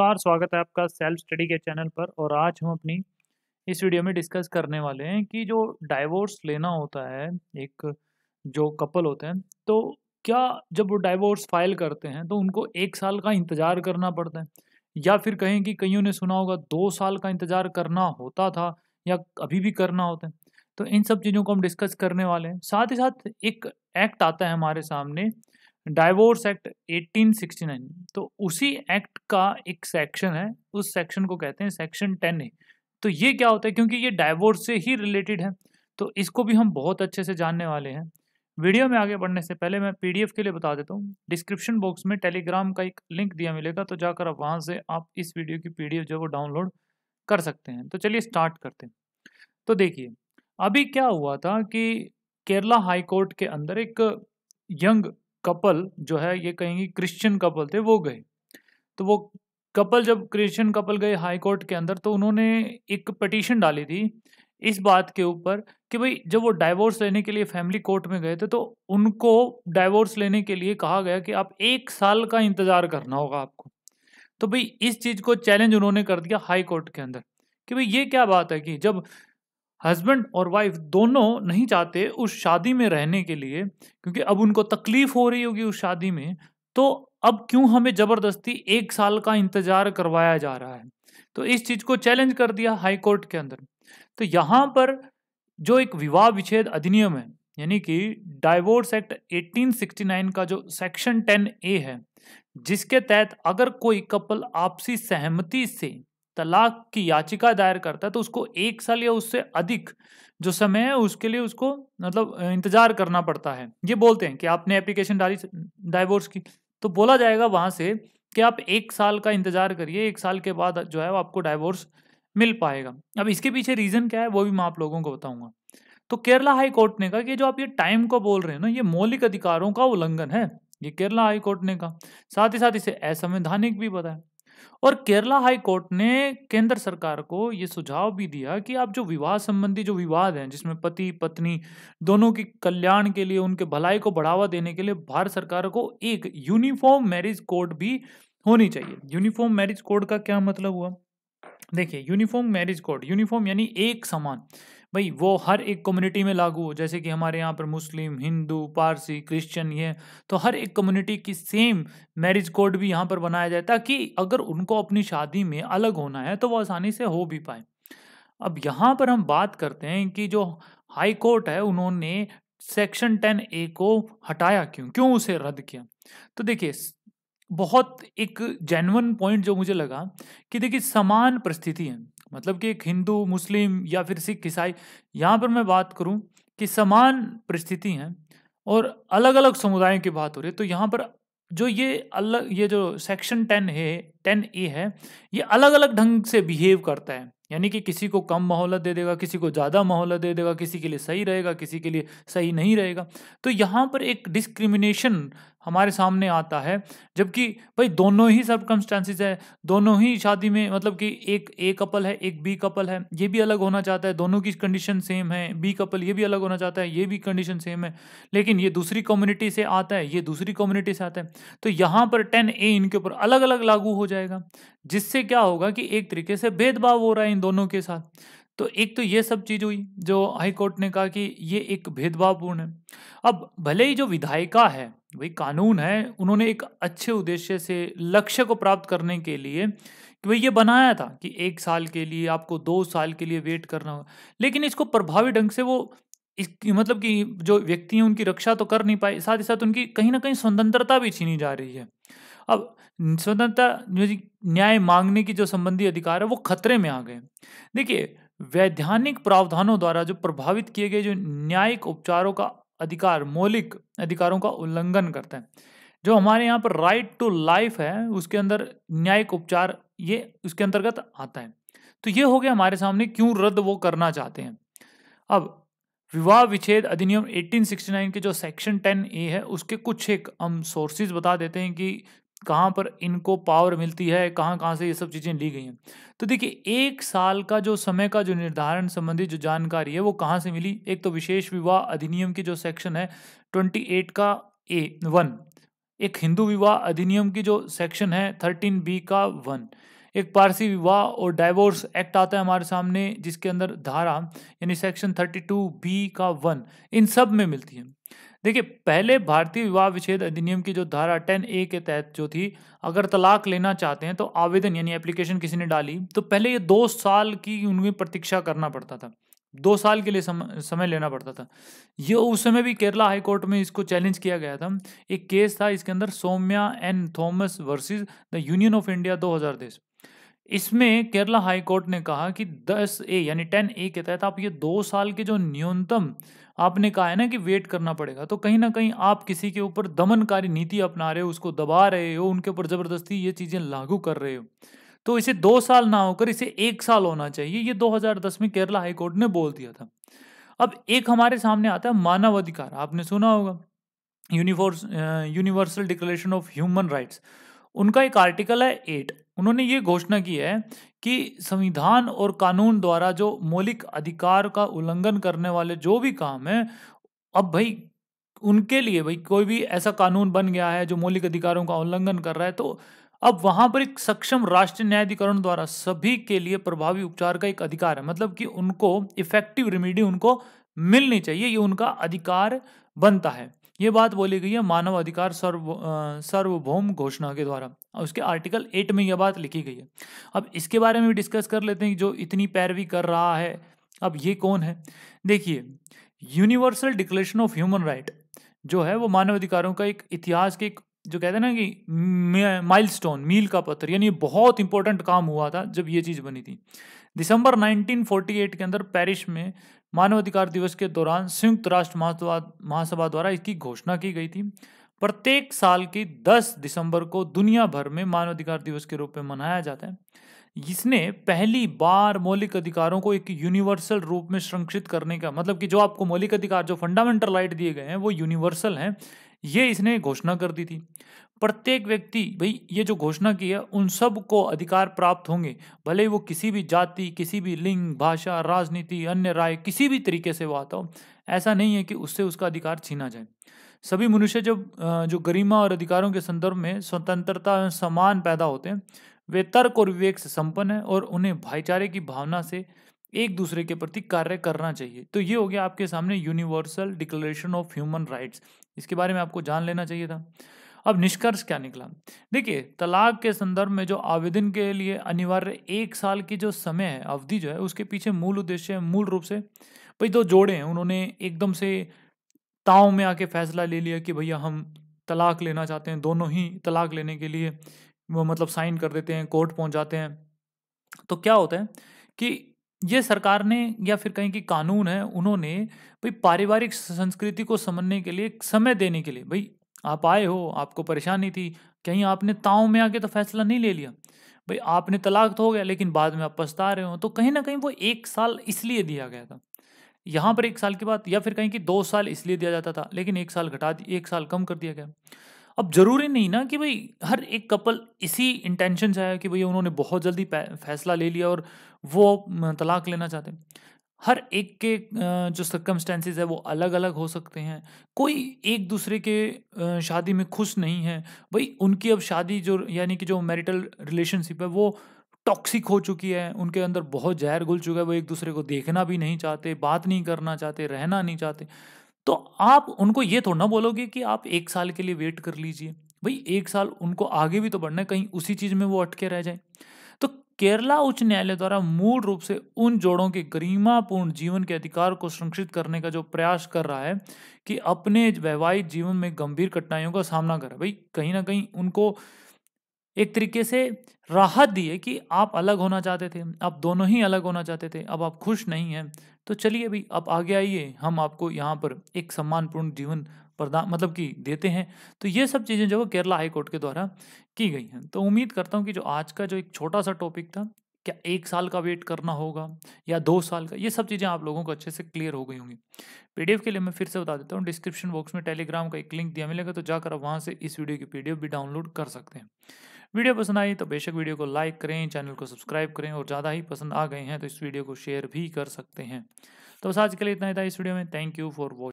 नमस्कार स्वागत है आपका सेल्फ स्टडी के चैनल पर और आज हम अपनी इस वीडियो में डिस्कस करने वाले हैं कि जो डाइवोर्स लेना होता है एक जो कपल होते हैं तो क्या जब वो डाइवोर्स फाइल करते हैं तो उनको एक साल का इंतज़ार करना पड़ता है या फिर कहें कि कईयों ने सुना होगा दो साल का इंतज़ार करना होता था या अभी भी करना होता है तो इन सब चीज़ों को हम डिस्कस करने वाले हैं साथ ही साथ एक एक्ट आता है हमारे सामने डाइवोर्स एक्ट 1869 तो उसी एक्ट का एक सेक्शन है उस सेक्शन को कहते हैं सेक्शन टेन ए तो ये क्या होता है क्योंकि ये डाइवोर्स से ही रिलेटेड है तो इसको भी हम बहुत अच्छे से जानने वाले हैं वीडियो में आगे बढ़ने से पहले मैं पीडीएफ के लिए बता देता हूँ डिस्क्रिप्शन बॉक्स में टेलीग्राम का एक लिंक दिया मिलेगा तो जाकर आप वहाँ से आप इस वीडियो की पी जो वो डाउनलोड कर सकते हैं तो चलिए स्टार्ट करते हैं तो देखिए अभी क्या हुआ था कि केरला हाई कोर्ट के अंदर एक यंग कपल जो है ये कहेंगे क्रिश्चियन कपल थे वो गए तो वो कपल जब क्रिश्चियन कपल गए हाई कोर्ट के अंदर तो उन्होंने एक पटिशन डाली थी इस बात के ऊपर कि भाई जब वो डाइवोर्स लेने के लिए फैमिली कोर्ट में गए थे तो उनको डाइवोर्स लेने के लिए कहा गया कि आप एक साल का इंतज़ार करना होगा आपको तो भाई इस चीज़ को चैलेंज उन्होंने कर दिया हाई कोर्ट के अंदर कि भाई ये क्या बात है कि जब हस्बैंड और वाइफ दोनों नहीं चाहते उस शादी में रहने के लिए क्योंकि अब उनको तकलीफ हो रही होगी उस शादी में तो अब क्यों हमें ज़बरदस्ती एक साल का इंतज़ार करवाया जा रहा है तो इस चीज़ को चैलेंज कर दिया हाई कोर्ट के अंदर तो यहाँ पर जो एक विवाह विच्छेद अधिनियम है यानी कि डाइवोर्स एक्ट 1869 का जो सेक्शन 10 ए है जिसके तहत अगर कोई कपल आपसी सहमति से तलाक की याचिका दायर करता है तो उसको एक साल या उससे अधिक जो समय है उसके लिए उसको मतलब इंतजार करना पड़ता है ये बोलते हैं कि आपने एप्लीकेशन डाली डाइवोर्स की तो बोला जाएगा वहां से कि आप एक साल का इंतजार करिए एक साल के बाद जो है वो आपको डाइवोर्स मिल पाएगा अब इसके पीछे रीज़न क्या है वो भी मैं आप लोगों को बताऊंगा तो केरला हाई कोर्ट ने कहा कि जो आप ये टाइम को बोल रहे हैं ना ये मौलिक अधिकारों का उल्लंघन है ये केरला हाई कोर्ट ने कहा साथ ही साथ इसे असंवैधानिक भी बताया और केरला हाई कोर्ट ने केंद्र सरकार को ये सुझाव भी दिया कि आप जो विवाह संबंधी जो विवाद हैं जिसमें पति पत्नी दोनों की कल्याण के लिए उनके भलाई को बढ़ावा देने के लिए भारत सरकार को एक यूनिफॉर्म मैरिज कोड भी होनी चाहिए यूनिफॉर्म मैरिज कोड का क्या मतलब हुआ देखिए यूनिफॉर्म मैरिज कोड यूनिफॉर्म यानी एक समान भाई वो हर एक कम्युनिटी में लागू हो जैसे कि हमारे यहाँ पर मुस्लिम हिंदू पारसी क्रिश्चियन ये तो हर एक कम्युनिटी की सेम मैरिज कोड भी यहाँ पर बनाया जाए ताकि अगर उनको अपनी शादी में अलग होना है तो वो आसानी से हो भी पाए अब यहाँ पर हम बात करते हैं कि जो हाई कोर्ट है उन्होंने सेक्शन टेन ए को हटाया क्यों क्यों उसे रद्द किया तो देखिए बहुत एक जेनवन पॉइंट जो मुझे लगा कि देखिए समान परिस्थिति है मतलब कि एक हिंदू मुस्लिम या फिर सिख ईसाई यहाँ पर मैं बात करूँ कि समान परिस्थिति हैं और अलग अलग समुदायों की बात हो रही है तो यहाँ पर जो ये अलग ये जो सेक्शन टेन है टेन ए है ये अलग अलग ढंग से बिहेव करता है यानी कि किसी को कम मोहलत दे देगा किसी को ज़्यादा मोहलत दे देगा किसी के लिए सही रहेगा किसी के लिए सही नहीं रहेगा तो यहाँ पर एक डिस्क्रिमिनेशन हमारे सामने आता है जबकि भाई दोनों ही सर्कमस्टांसिस है दोनों ही शादी में मतलब कि एक ए कपल है एक बी कपल है ये भी अलग होना चाहता है दोनों की कंडीशन सेम है बी कपल ये भी अलग होना चाहता है ये भी कंडीशन सेम है लेकिन ये दूसरी कम्युनिटी से आता है ये दूसरी कम्युनिटी से आता है तो यहाँ पर टेन ए इनके ऊपर अलग अलग लागू हो जाएगा जिससे क्या होगा कि एक तरीके से भेदभाव हो रहा है इन दोनों के साथ तो एक तो ये सब चीज़ हुई जो हाईकोर्ट ने कहा कि ये एक भेदभावपूर्ण है अब भले ही जो विधायिका है वही कानून है उन्होंने एक अच्छे उद्देश्य से लक्ष्य को प्राप्त करने के लिए कि भाई ये बनाया था कि एक साल के लिए आपको दो साल के लिए वेट करना होगा लेकिन इसको प्रभावी ढंग से वो इस मतलब कि जो व्यक्ति हैं उनकी रक्षा तो कर नहीं पाए साथ ही साथ उनकी कहीं ना कहीं स्वतंत्रता भी छीनी जा रही है अब स्वतंत्रता न्याय मांगने की जो संबंधी अधिकार है वो खतरे में आ गए देखिए वैधानिक प्रावधानों द्वारा जो प्रभावित किए गए जो न्यायिक उपचारों का अधिकार मौलिक अधिकारों का उल्लंघन करते हैं जो हमारे यहाँ पर राइट टू लाइफ है उसके अंदर न्यायिक उपचार ये उसके अंतर्गत आता है तो ये हो गया हमारे सामने क्यों रद्द वो करना चाहते हैं अब विवाह विच्छेद अधिनियम 1869 के जो सेक्शन 10 ए है उसके कुछ एक हम सोर्सेज बता देते हैं कि कहाँ पर इनको पावर मिलती है कहाँ कहाँ से ये सब चीज़ें ली गई हैं तो देखिए एक साल का जो समय का जो निर्धारण संबंधी जो जानकारी है वो कहाँ से मिली एक तो विशेष विवाह अधिनियम की जो सेक्शन है ट्वेंटी एट का ए वन एक हिंदू विवाह अधिनियम की जो सेक्शन है थर्टीन बी का वन एक पारसी विवाह और डाइवोर्स एक्ट आता है हमारे सामने जिसके अंदर धारा यानी सेक्शन थर्टी टू बी का वन इन सब में मिलती है देखिए पहले भारतीय विवाह विच्छेद अधिनियम की जो धारा टेन ए के तहत जो थी अगर तलाक लेना चाहते हैं तो आवेदन यानी एप्लीकेशन किसी ने डाली तो पहले ये दो साल की उनमें प्रतीक्षा करना पड़ता था दो साल के लिए सम, समय लेना पड़ता था ये उस समय भी केरला हाईकोर्ट में इसको चैलेंज किया गया था एक केस था इसके अंदर Soumya N Thomas versus the Union of India दो हजार इसमें केरला हाई कोर्ट ने कहा कि 10 ए यानी 10 ए के तहत आप ये दो साल के जो न्यूनतम आपने कहा है ना कि वेट करना पड़ेगा तो कहीं ना कहीं आप किसी के ऊपर दमनकारी नीति अपना रहे हो उसको दबा रहे हो उनके ऊपर ज़बरदस्ती ये चीज़ें लागू कर रहे हो तो इसे दो साल ना होकर इसे एक साल होना चाहिए ये 2010 में केरला हाईकोर्ट ने बोल दिया था अब एक हमारे सामने आता है मानव अधिकार आपने सुना होगा यूनिफोर्स universal declaration of human rights उनका एक आर्टिकल है एट उन्होंने ये घोषणा की है कि संविधान और कानून द्वारा जो मौलिक अधिकार का उल्लंघन करने वाले जो भी काम है अब भाई उनके लिए भाई कोई भी ऐसा कानून बन गया है जो मौलिक अधिकारों का उल्लंघन कर रहा है तो अब वहां पर एक सक्षम राष्ट्रीय न्यायाधिकरण द्वारा सभी के लिए प्रभावी उपचार का एक अधिकार है मतलब कि उनको इफेक्टिव रेमिडी उनको मिलनी चाहिए ये उनका अधिकार बनता है ये बात बोली गई है मानव अधिकार सर्व सर्वभौम घोषणा के द्वारा उसके आर्टिकल एट में यह बात लिखी गई है अब इसके बारे में भी डिस्कस कर लेते हैं जो इतनी पैरवी कर रहा है अब ये कौन है देखिए universal declaration of human right जो है वो मानव अधिकारों का एक इतिहास के एक जो कहते हैं ना कि माइलस्टोन मील का पत्थर यानी बहुत इंपॉर्टेंट काम हुआ था जब ये चीज़ बनी थी दिसंबर 1948 के अंदर पेरिस में मानवाधिकार दिवस के दौरान संयुक्त राष्ट्र महासभा द्वारा इसकी घोषणा की गई थी प्रत्येक साल की 10 दिसंबर को दुनिया भर में मानवाधिकार दिवस के रूप में मनाया जाता है इसने पहली बार मौलिक अधिकारों को एक यूनिवर्सल रूप में संरक्षित करने का मतलब कि जो आपको मौलिक अधिकार जो फंडामेंटल राइट दिए गए हैं वो यूनिवर्सल हैं ये इसने घोषणा कर दी थी प्रत्येक व्यक्ति भाई ये जो घोषणा की है उन सब को अधिकार प्राप्त होंगे भले वो किसी भी जाति किसी भी लिंग भाषा राजनीति अन्य राय किसी भी तरीके से वो आता हो ऐसा नहीं है कि उससे उसका अधिकार छीना जाए सभी मनुष्य जब जो गरिमा और अधिकारों के संदर्भ में स्वतंत्रता एवं समान पैदा होते हैं वे तर्क और विवेक से संपन्न है और उन्हें भाईचारे की भावना से एक दूसरे के प्रति कार्य करना चाहिए तो ये हो गया आपके सामने universal declaration of human rights इसके बारे में आपको जान लेना चाहिए था अब निष्कर्ष क्या निकला देखिए तलाक के संदर्भ में जो आवेदन के लिए अनिवार्य एक साल की जो समय है अवधि जो है उसके पीछे मूल उद्देश्य है मूल रूप से भाई दो जोड़े हैं उन्होंने एकदम से ताव में आके फैसला ले लिया कि भैया हम तलाक लेना चाहते हैं दोनों ही तलाक लेने के लिए वो मतलब साइन कर देते हैं कोर्ट पहुंच जाते हैं तो क्या होता है कि ये सरकार ने या फिर कहीं की कानून है उन्होंने भाई पारिवारिक संस्कृति को समझने के लिए समय देने के लिए भाई आप आए हो आपको परेशानी थी कहीं आपने ताव में आके तो फैसला नहीं ले लिया भाई आपने तलाक तो हो गया लेकिन बाद में आप पछता रहे हो तो कहीं ना कहीं वो एक साल इसलिए दिया गया था यहाँ पर एक साल के बाद या फिर कहीं कि दो साल इसलिए दिया जाता था लेकिन एक साल घटा एक साल कम कर दिया गया अब जरूरी नहीं ना कि भाई हर एक कपल इसी इंटेंशन से आया कि भाई उन्होंने बहुत जल्दी फैसला ले लिया और वो तलाक लेना चाहते हर एक के जो सर्कमस्टेंसेज है वो अलग अलग हो सकते हैं कोई एक दूसरे के शादी में खुश नहीं है भाई उनकी अब शादी जो यानी कि जो मैरिटल रिलेशनशिप है वो टॉक्सिक हो चुकी है उनके अंदर बहुत जहर घुल चुका है वो एक दूसरे को देखना भी नहीं चाहते बात नहीं करना चाहते रहना नहीं चाहते तो आप उनको ये थोड़ा ना बोलोगे कि आप एक साल के लिए वेट कर लीजिए भाई एक साल उनको आगे भी तो बढ़ना है कहीं उसी चीज़ में वो अटके रह जाए तो केरला उच्च न्यायालय द्वारा मूल रूप से उन जोड़ों के गरिमापूर्ण जीवन के अधिकार को संरक्षित करने का जो प्रयास कर रहा है कि अपने वैवाहिक जीवन में गंभीर कठिनाइयों का सामना करें भाई कहीं ना कहीं उनको एक तरीके से राहत दी है कि आप अलग होना चाहते थे आप दोनों ही अलग होना चाहते थे अब आप खुश नहीं हैं तो चलिए भाई आप आगे आइए हम आपको यहाँ पर एक सम्मानपूर्ण जीवन प्रदान मतलब कि देते हैं तो ये सब चीज़ें जो है केरला हाई कोर्ट के द्वारा की गई हैं तो उम्मीद करता हूँ कि जो आज का जो एक छोटा सा टॉपिक था क्या एक साल का वेट करना होगा या दो साल का ये सब चीज़ें आप लोगों को अच्छे से क्लियर हो गई होंगी पीडीएफ के लिए मैं फिर से बता देता हूँ डिस्क्रिप्शन बॉक्स में टेलीग्राम का एक लिंक दिया मिलेगा तो जाकर आप वहाँ से इस वीडियो की पीडीएफ भी डाउनलोड कर सकते हैं वीडियो पसंद आई तो बेशक वीडियो को लाइक करें चैनल को सब्सक्राइब करें और ज़्यादा ही पसंद आ गए हैं तो इस वीडियो को शेयर भी कर सकते हैं तो बस आज के लिए इतना ही था इस वीडियो में थैंक यू फॉर वॉचिंग